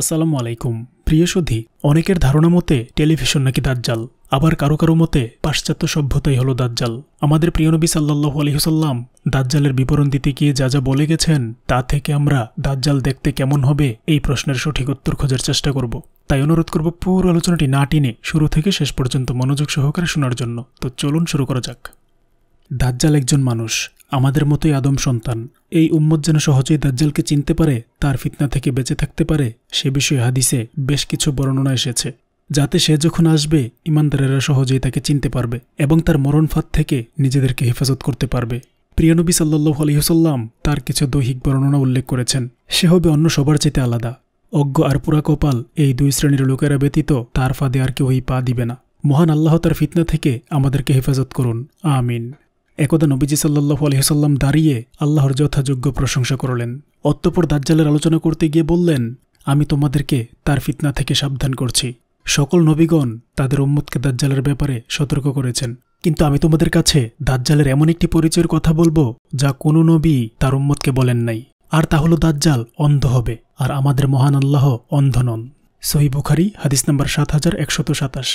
আসসালামু আলাইকুম প্রিয় সুধি অনেকের ধারণা মতে টেলিভিশন নাকি দাজ্জাল আবার কারো কারো মতে পাশ্চাত্য সভ্যতাই হলো দাজ্জাল আমাদের প্রিয়নবী সাল্লাহ আলহিহসাল্লাম দাজ্জালের বিবরণ দিতে গিয়ে যা যা বলে গেছেন তা থেকে আমরা দাজ্জাল দেখতে কেমন হবে এই প্রশ্নের সঠিক উত্তর খোঁজার চেষ্টা করব তাই অনুরোধ করব পুরো আলোচনাটি না টিনে শুরু থেকে শেষ পর্যন্ত মনোযোগ সহকারে শোনার জন্য তো চলুন শুরু করা যাক দাজ্জাল একজন মানুষ আমাদের মতোই আদম সন্তান এই উম্মত যেন সহজেই দাজ্জালকে চিনতে পারে তার ফিতনা থেকে বেঁচে থাকতে পারে সে বিষয়ে হাদিসে বেশ কিছু বর্ণনা এসেছে যাতে সে যখন আসবে ইমানদারেরা সহজেই তাকে চিনতে পারবে এবং তার মরণ ফাঁদ থেকে নিজেদেরকে হেফাজত করতে পারবে প্রিয়নবী সাল্লু আলহিহসাল্লাম তার কিছু দৈহিক বর্ণনা উল্লেখ করেছেন সে হবে অন্য সবার চেতে আলাদা অজ্ঞ আর পুরা কপাল এই দুই শ্রেণীর লোকেরা ব্যতীত তার ফাঁদে আর কেউই পা দিবে না মহান আল্লাহ তার ফিতনা থেকে আমাদেরকে হেফাজত করুন আমিন একদা নবীজি সাল্লাহ আলহিসাল্লাম দাঁড়িয়ে আল্লাহর যথাযোগ্য প্রশংসা করলেন অত্যপর দাজ্জালের আলোচনা করতে গিয়ে বললেন আমি তোমাদেরকে তার ফিতনা থেকে সাবধান করছি সকল নবীগণ তাদের উম্মতকে দাজ্জালের ব্যাপারে সতর্ক করেছেন কিন্তু আমি তোমাদের কাছে দাজ্জালের এমন একটি পরিচয়ের কথা বলবো যা কোনো নবী তার উম্মতকে বলেন নাই আর তা হলো দাজ্জাল অন্ধ হবে আর আমাদের মহান আল্লাহ অন্ধ নন সহি বুখারি হাদিস নম্বর সাত হাজার একশত সাতাশ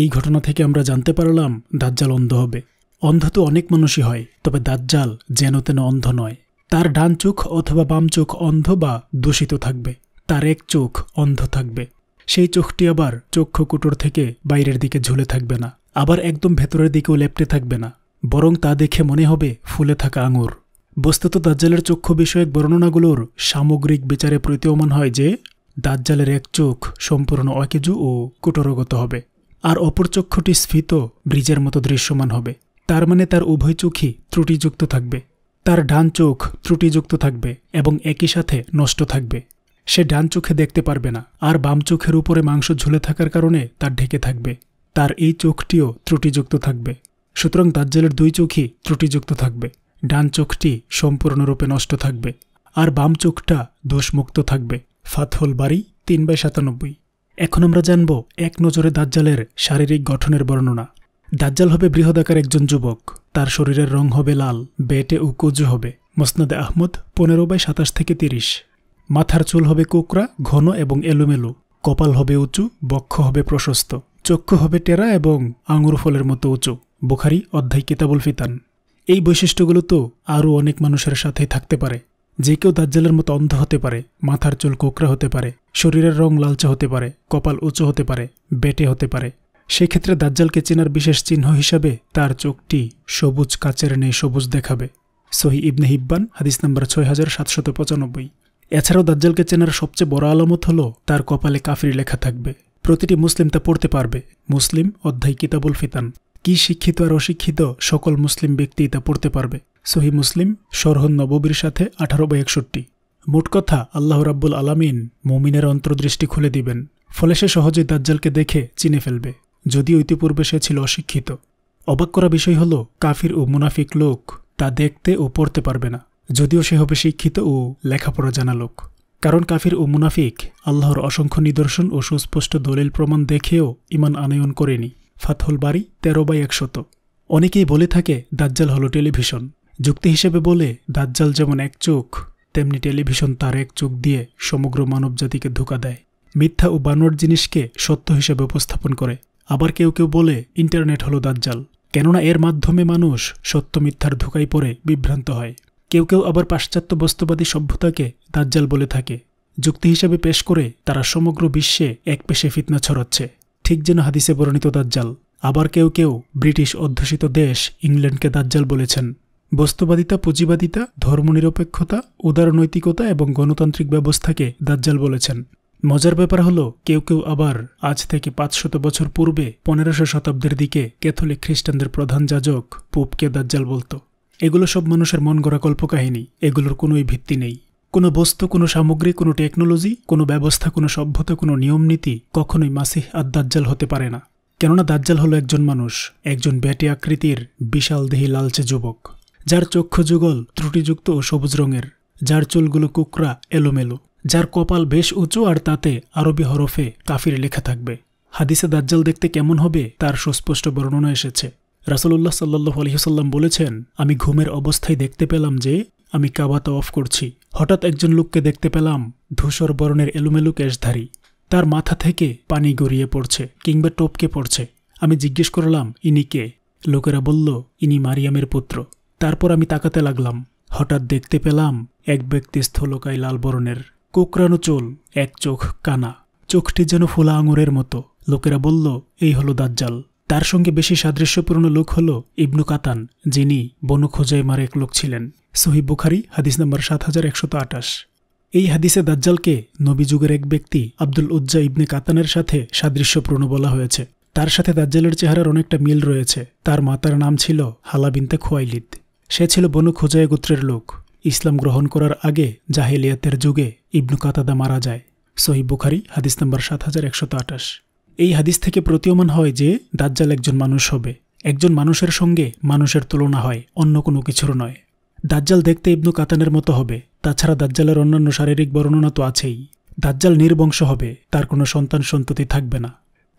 এই ঘটনা থেকে আমরা জানতে পারলাম দাজ্জাল অন্ধ হবে অন্ধ তো অনেক মানুষই হয় তবে দাজ্জাল যেন তেন অন্ধ নয় তার ডান চোখ অথবা বাম চোখ অন্ধ বা দূষিত থাকবে তার এক চোখ অন্ধ থাকবে সেই চোখটি আবার চক্ষু কুটোর থেকে বাইরের দিকে ঝুলে থাকবে না আবার একদম ভেতরের দিকেও লেপটে থাকবে না বরং তা দেখে মনে হবে ফুলে থাকা আঙুর বস্তুত দাজ্জালের চক্ষু বিষয়ক বর্ণনাগুলোর সামগ্রিক বিচারে প্রতীয়মান হয় যে দাজ্জালের এক চোখ সম্পূর্ণ অকেজু ও কুটরগত হবে আর অপর চক্ষুটি স্ফীত ব্রিজের মতো দৃশ্যমান হবে তার মানে তার উভয় চোখই ত্রুটিযুক্ত থাকবে তার ডান চোখ ত্রুটিযুক্ত থাকবে এবং একই সাথে নষ্ট থাকবে সে ডান চোখে দেখতে পারবে না আর বাম চোখের উপরে মাংস ঝুলে থাকার কারণে তার ঢেকে থাকবে তার এই চোখটিও ত্রুটিযুক্ত থাকবে সুতরাং দাজ্জালের দুই চোখই ত্রুটিযুক্ত থাকবে ডান চোখটি সম্পূর্ণরূপে নষ্ট থাকবে আর বাম চোখটা দোষমুক্ত থাকবে ফাথল বাড়ি তিন বাই সাতানব্বই এখন আমরা জানব এক নজরে দাজ্জালের শারীরিক গঠনের বর্ণনা দাজ্জাল হবে বৃহদাকার একজন যুবক তার শরীরের রং হবে লাল বেটে ও কজু হবে মসনাদে আহমদ পনেরো বাই সাতাশ থেকে তিরিশ মাথার চুল হবে কোকরা ঘন এবং এলোমেলো কপাল হবে উঁচু বক্ষ হবে প্রশস্ত চক্ষু হবে টেরা এবং আঙুর ফলের মতো উঁচু বুখারি অধ্যায় কিতাবুল ফিতান এই বৈশিষ্ট্যগুলো তো আরও অনেক মানুষের সাথে থাকতে পারে যে কেউ দাজ্জালের মতো অন্ধ হতে পারে মাথার চুল কোকরা হতে পারে শরীরের রং লালচে হতে পারে কপাল উঁচু হতে পারে বেটে হতে পারে সেক্ষেত্রে দাজ্জালকে চেনার বিশেষ চিহ্ন হিসাবে তার চোখটি সবুজ কাচের নেই সবুজ দেখাবে সহি ইবনে হিব্বান হাদিস নম্বর ছয় হাজার সাতশত পঁচানব্বই এছাড়াও দাজ্জালকে চেনার সবচেয়ে বড় আলামত হল তার কপালে কাফির লেখা থাকবে প্রতিটি মুসলিম তা পড়তে পারবে মুসলিম অধ্যায় কিতাবুল ফিতান কি শিক্ষিত আর অশিক্ষিত সকল মুসলিম ব্যক্তি তা পড়তে পারবে সহি মুসলিম সরহন নববীর সাথে আঠারো বা একষট্টি মোট কথা আল্লাহ রাব্বুল আলামিন মুমিনের অন্তর্দৃষ্টি খুলে দিবেন ফলে সে সহজেই দাজ্জালকে দেখে চিনে ফেলবে যদিও ইতিপূর্বে সে ছিল অশিক্ষিত অবাক করা বিষয় হল কাফির ও মুনাফিক লোক তা দেখতে ও পড়তে পারবে না যদিও সে হবে শিক্ষিত ও লেখাপড়া জানা লোক কারণ কাফির ও মুনাফিক আল্লাহর অসংখ্য নিদর্শন ও সুস্পষ্ট দলিল প্রমাণ দেখেও ইমান আনয়ন করেনি ফাথল বাড়ি তেরো বাই একশত অনেকেই বলে থাকে দাজ্জাল হলো টেলিভিশন যুক্তি হিসেবে বলে দাজ্জাল যেমন এক চোখ তেমনি টেলিভিশন তার এক চোখ দিয়ে সমগ্র মানবজাতিকে ধোকা দেয় মিথ্যা ও বানোয়ার জিনিসকে সত্য হিসেবে উপস্থাপন করে আবার কেউ কেউ বলে ইন্টারনেট হলো দাজ্জাল কেননা এর মাধ্যমে মানুষ সত্য মিথ্যার ধোকাই পড়ে বিভ্রান্ত হয় কেউ কেউ আবার পাশ্চাত্য বস্তুবাদী সভ্যতাকে দাজ্জাল বলে থাকে যুক্তি হিসেবে পেশ করে তারা সমগ্র বিশ্বে এক পেশে ফিতনা ছড়াচ্ছে ঠিক যেন হাদিসে বর্ণিত দাজ্জাল আবার কেউ কেউ ব্রিটিশ অধ্যুষিত দেশ ইংল্যান্ডকে দাজ্জাল বলেছেন বস্তুবাদিতা পুঁজিবাদিতা ধর্মনিরপেক্ষতা উদারনৈতিকতা এবং গণতান্ত্রিক ব্যবস্থাকে দাজ্জাল বলেছেন মজার ব্যাপার হলো কেউ কেউ আবার আজ থেকে পাঁচশত বছর পূর্বে পনেরোশো শতাব্দীর দিকে ক্যাথলিক খ্রিস্টানদের প্রধান যাজক পোপকে দাজ্জাল বলত এগুলো সব মানুষের মন গড়া কল্পকাহিনী এগুলোর কোনোই ভিত্তি নেই কোনো বস্তু কোনো সামগ্রী কোনো টেকনোলজি কোনো ব্যবস্থা কোনো সভ্যতা কোনো নিয়মনীতি কখনোই মাসিহ আর দাজ্জাল হতে পারে না কেননা দাজ্জাল হলো একজন মানুষ একজন ব্যাটে আকৃতির বিশাল দেহি লালচে যুবক যার চক্ষু যুগল ত্রুটিযুক্ত ও সবুজ রঙের যার চুলগুলো কুকরা এলোমেলো যার কপাল বেশ উঁচু আর তাতে আরবি হরফে কাফির লেখা থাকবে হাদিসে দাজ্জাল দেখতে কেমন হবে তার সুস্পষ্ট বর্ণনা এসেছে রাসুল্লাহ সাল্লাহ আলহিহসাল্লাম বলেছেন আমি ঘুমের অবস্থায় দেখতে পেলাম যে আমি কাবাত অফ করছি হঠাৎ একজন লোককে দেখতে পেলাম ধূসর বরণের এলুমেলু ক্যাশধারী তার মাথা থেকে পানি গড়িয়ে পড়ছে কিংবা টোপকে পড়ছে আমি জিজ্ঞেস করলাম ইনি কে লোকেরা বলল ইনি মারিয়ামের পুত্র তারপর আমি তাকাতে লাগলাম হঠাৎ দেখতে পেলাম এক ব্যক্তি স্থলকায় লাল বরণের কোকরানো চোল এক চোখ কানা চোখটি যেন ফোলা আঙুরের মতো লোকেরা বলল এই হলো দাজ্জাল তার সঙ্গে বেশি সাদৃশ্যপূর্ণ লোক হল ইবনু কাতান যিনি বনু খোজাইমার এক লোক ছিলেন সহি বুখারি হাদিস নম্বর সাত হাজার একশত আটাশ এই হাদিসে দাজ্জালকে নবীযুগের এক ব্যক্তি আব্দুল উজ্জা ইবনে কাতানের সাথে সাদৃশ্যপূর্ণ বলা হয়েছে তার সাথে দাজ্জালের চেহারার অনেকটা মিল রয়েছে তার মাতার নাম ছিল হালাবিনতে খোয়াইলিদ সে ছিল বনু খোজাই গোত্রের লোক ইসলাম গ্রহণ করার আগে জাহেলিয়াতের যুগে ইবনু কাতাদা মারা যায় সহি বুখারি হাদিস নম্বর সাত হাজার একশত আঠাশ এই হাদিস থেকে প্রতীয়মান হয় যে দাজ্জাল একজন মানুষ হবে একজন মানুষের সঙ্গে মানুষের তুলনা হয় অন্য কোনো কিছুর নয় দাজ্জাল দেখতে ইবনু কাতানের মতো হবে তাছাড়া দাজ্জালের অন্যান্য শারীরিক বর্ণনা তো আছেই দাজ্জাল নির্বংশ হবে তার কোনো সন্তান সন্ততি থাকবে না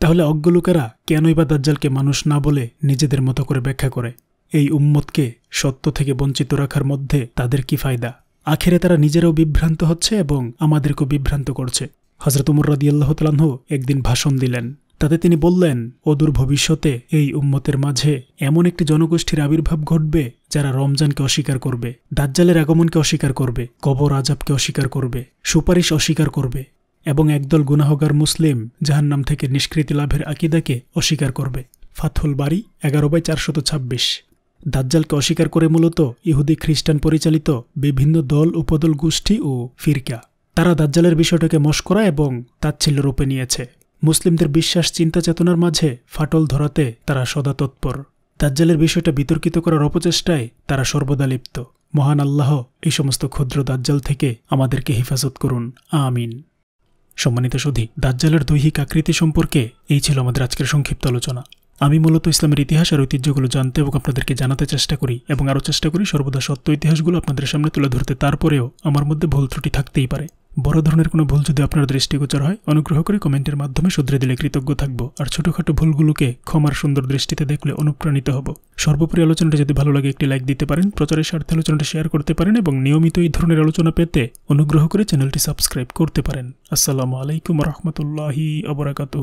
তাহলে অজ্ঞ লোকেরা কেনই বা দাজ্জালকে মানুষ না বলে নিজেদের মতো করে ব্যাখ্যা করে এই উম্মতকে সত্য থেকে বঞ্চিত রাখার মধ্যে তাদের কি ফায়দা আখেরে তারা নিজেরাও বিভ্রান্ত হচ্ছে এবং আমাদেরকেও বিভ্রান্ত করছে হজরত উমর আল্লাহ তালাহ একদিন ভাষণ দিলেন তাতে তিনি বললেন অদূর ভবিষ্যতে এই উম্মতের মাঝে এমন একটি জনগোষ্ঠীর আবির্ভাব ঘটবে যারা রমজানকে অস্বীকার করবে দাজ্জালের আগমনকে অস্বীকার করবে কবর আজাবকে অস্বীকার করবে সুপারিশ অস্বীকার করবে এবং একদল গুনাহগার মুসলিম জাহান্নাম থেকে নিষ্কৃতি লাভের আকিদাকে অস্বীকার করবে ফাথুল বাড়ি এগারো বাই চারশত ছাব্বিশ দাজ্জালকে অস্বীকার করে মূলত ইহুদি খ্রিস্টান পরিচালিত বিভিন্ন দল উপদল গোষ্ঠী ও ফিরকা তারা দাজ্জালের বিষয়টাকে মস্করা এবং তাচ্ছিল্য রূপে নিয়েছে মুসলিমদের বিশ্বাস চিন্তা চেতনার মাঝে ফাটল ধরাতে তারা সদা তৎপর দাজ্জালের বিষয়টা বিতর্কিত করার অপচেষ্টায় তারা সর্বদা লিপ্ত মহান আল্লাহ এই সমস্ত ক্ষুদ্র দাজ্জাল থেকে আমাদেরকে হেফাজত করুন আমিন সম্মানিত সুধী দাজ্জালের দৈহিক আকৃতি সম্পর্কে এই ছিল আমাদের আজকের সংক্ষিপ্ত আলোচনা আমি মূলত ইসলামের ইতিহাস আর ঐতিহ্যগুলো জানতে এবং আপনাদেরকে জানাতে চেষ্টা করি এবং আরও চেষ্টা করি সর্বদা সত্য ইতিহাসগুলো আপনাদের সামনে তুলে ধরতে তারপরেও আমার মধ্যে ভুল ত্রুটি থাকতেই পারে বড় ধরনের কোনো ভুল যদি আপনার দৃষ্টিগোচর হয় অনুগ্রহ করে কমেন্টের মাধ্যমে শুধরে দিলে কৃতজ্ঞ থাকবো আর ছোটোখাটো ভুলগুলোকে ক্ষমার সুন্দর দৃষ্টিতে দেখলে অনুপ্রাণিত হব সর্বোপরি আলোচনাটা যদি ভালো লাগে একটি লাইক দিতে পারেন প্রচারের স্বার্থে আলোচনাটা শেয়ার করতে পারেন এবং নিয়মিত এই ধরনের আলোচনা পেতে অনুগ্রহ করে চ্যানেলটি সাবস্ক্রাইব করতে পারেন আসসালামু আলাইকুম রহমতুল্লাহি আবরাকাতু